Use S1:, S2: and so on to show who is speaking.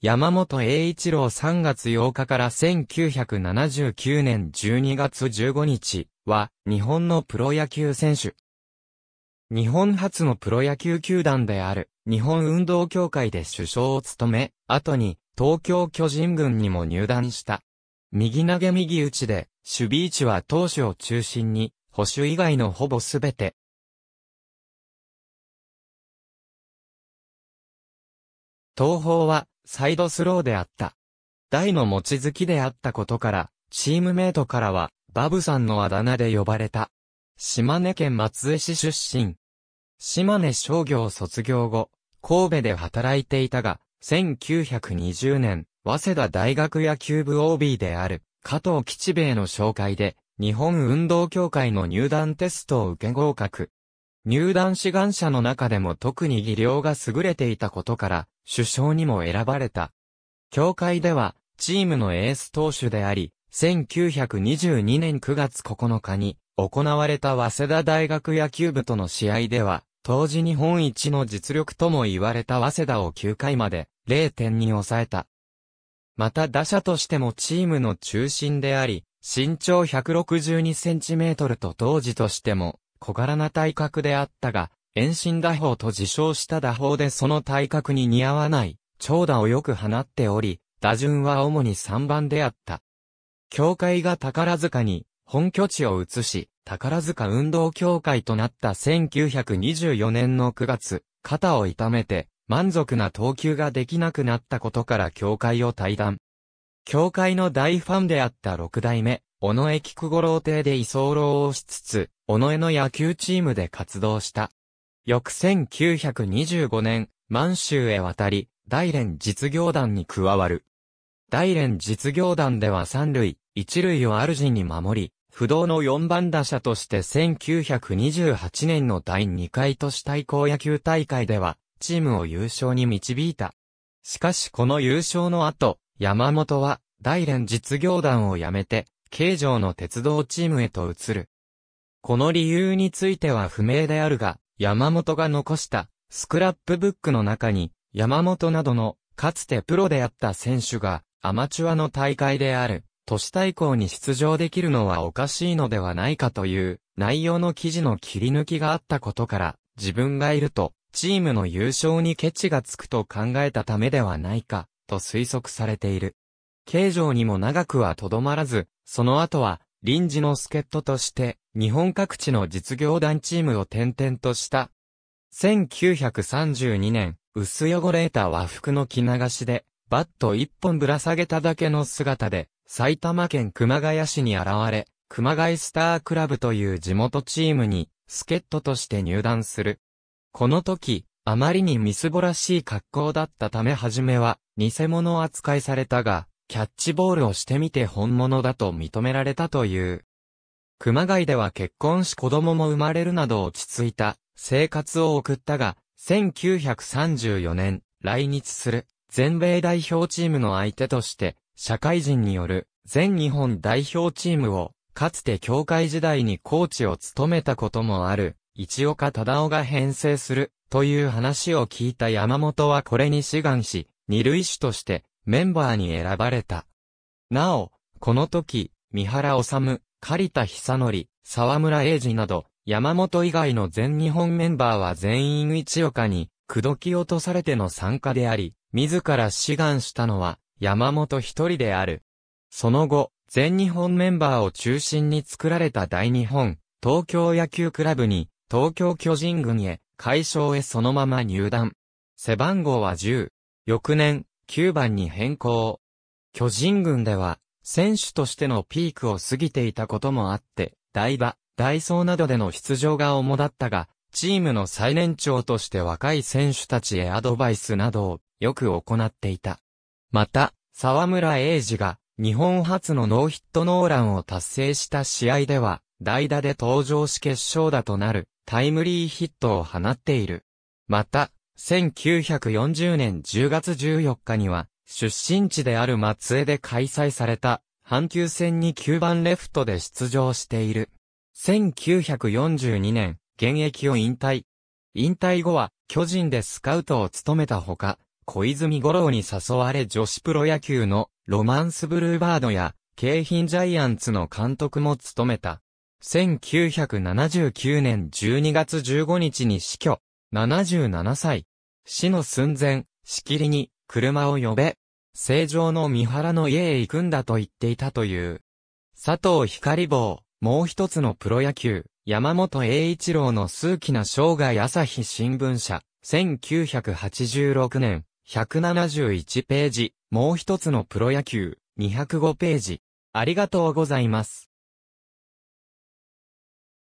S1: 山本栄一郎3月8日から1979年12月15日は日本のプロ野球選手。日本初のプロ野球球団である日本運動協会で首相を務め、後に東京巨人軍にも入団した。右投げ右打ちで守備位置は投手を中心に保守以外のほぼすべて東方は、サイドスローであった。大の持ち好きであったことから、チームメイトからは、バブさんのあだ名で呼ばれた。島根県松江市出身。島根商業卒業後、神戸で働いていたが、1920年、早稲田大学野球部 OB である、加藤吉兵衛の紹介で、日本運動協会の入団テストを受け合格。入団志願者の中でも特に技量が優れていたことから、首相にも選ばれた。協会では、チームのエース投手であり、1922年9月9日に行われた早稲田大学野球部との試合では、当時日本一の実力とも言われた早稲田を9回まで0点に抑えた。また打者としてもチームの中心であり、身長162センチメートルと当時としても小柄な体格であったが、遠心打法と自称した打法でその体格に似合わない長打をよく放っており、打順は主に3番であった。協会が宝塚に本拠地を移し、宝塚運動協会となった1924年の9月、肩を痛めて満足な投球ができなくなったことから協会を退団。協会の大ファンであった6代目、尾上菊五郎邸で居候をしつつ、尾上の野球チームで活動した。翌1925年、満州へ渡り、大連実業団に加わる。大連実業団では三類、一類を主に守り、不動の四番打者として1928年の第2回都市対抗野球大会では、チームを優勝に導いた。しかしこの優勝の後、山本は、大連実業団を辞めて、京城の鉄道チームへと移る。この理由については不明であるが、山本が残したスクラップブックの中に、山本などの、かつてプロであった選手が、アマチュアの大会である、都市対抗に出場できるのはおかしいのではないかという、内容の記事の切り抜きがあったことから、自分がいると、チームの優勝にケチがつくと考えたためではないか、と推測されている。形状にも長くはとどまらず、その後は、臨時の助っ人として、日本各地の実業団チームを転々とした。1932年、薄汚れた和服の着流しで、バット一本ぶら下げただけの姿で、埼玉県熊谷市に現れ、熊谷スタークラブという地元チームに、助っ人として入団する。この時、あまりにみすぼらしい格好だったため初めは、偽物扱いされたが、キャッチボールをしてみて本物だと認められたという。熊谷では結婚し子供も生まれるなど落ち着いた生活を送ったが、1934年来日する全米代表チームの相手として社会人による全日本代表チームをかつて協会時代にコーチを務めたこともある一岡忠夫が編成するという話を聞いた山本はこれに志願し、二類種としてメンバーに選ばれた。なお、この時、三原治、狩田久則、沢村英二など、山本以外の全日本メンバーは全員一岡に、口説き落とされての参加であり、自ら志願したのは、山本一人である。その後、全日本メンバーを中心に作られた大日本、東京野球クラブに、東京巨人軍へ、解消へそのまま入団。背番号は10。翌年、9番に変更。巨人軍では、選手としてのピークを過ぎていたこともあって、台場、ダイソーなどでの出場が主だったが、チームの最年長として若い選手たちへアドバイスなどをよく行っていた。また、沢村英二が日本初のノーヒットノーランを達成した試合では、代打で登場し決勝打となるタイムリーヒットを放っている。また、1940年10月14日には、出身地である松江で開催された、阪急戦に9番レフトで出場している。1942年、現役を引退。引退後は、巨人でスカウトを務めたほか、小泉五郎に誘われ女子プロ野球のロマンスブルーバードや、京浜ジャイアンツの監督も務めた。1979年12月15日に死去。77歳。死の寸前、しきりに、車を呼べ。正常の三原の家へ行くんだと言っていたという。佐藤光坊、もう一つのプロ野球、山本栄一郎の数奇な生涯朝日新聞社、1986年、171ページ、もう一つのプロ野球、205ページ。ありがとうございます。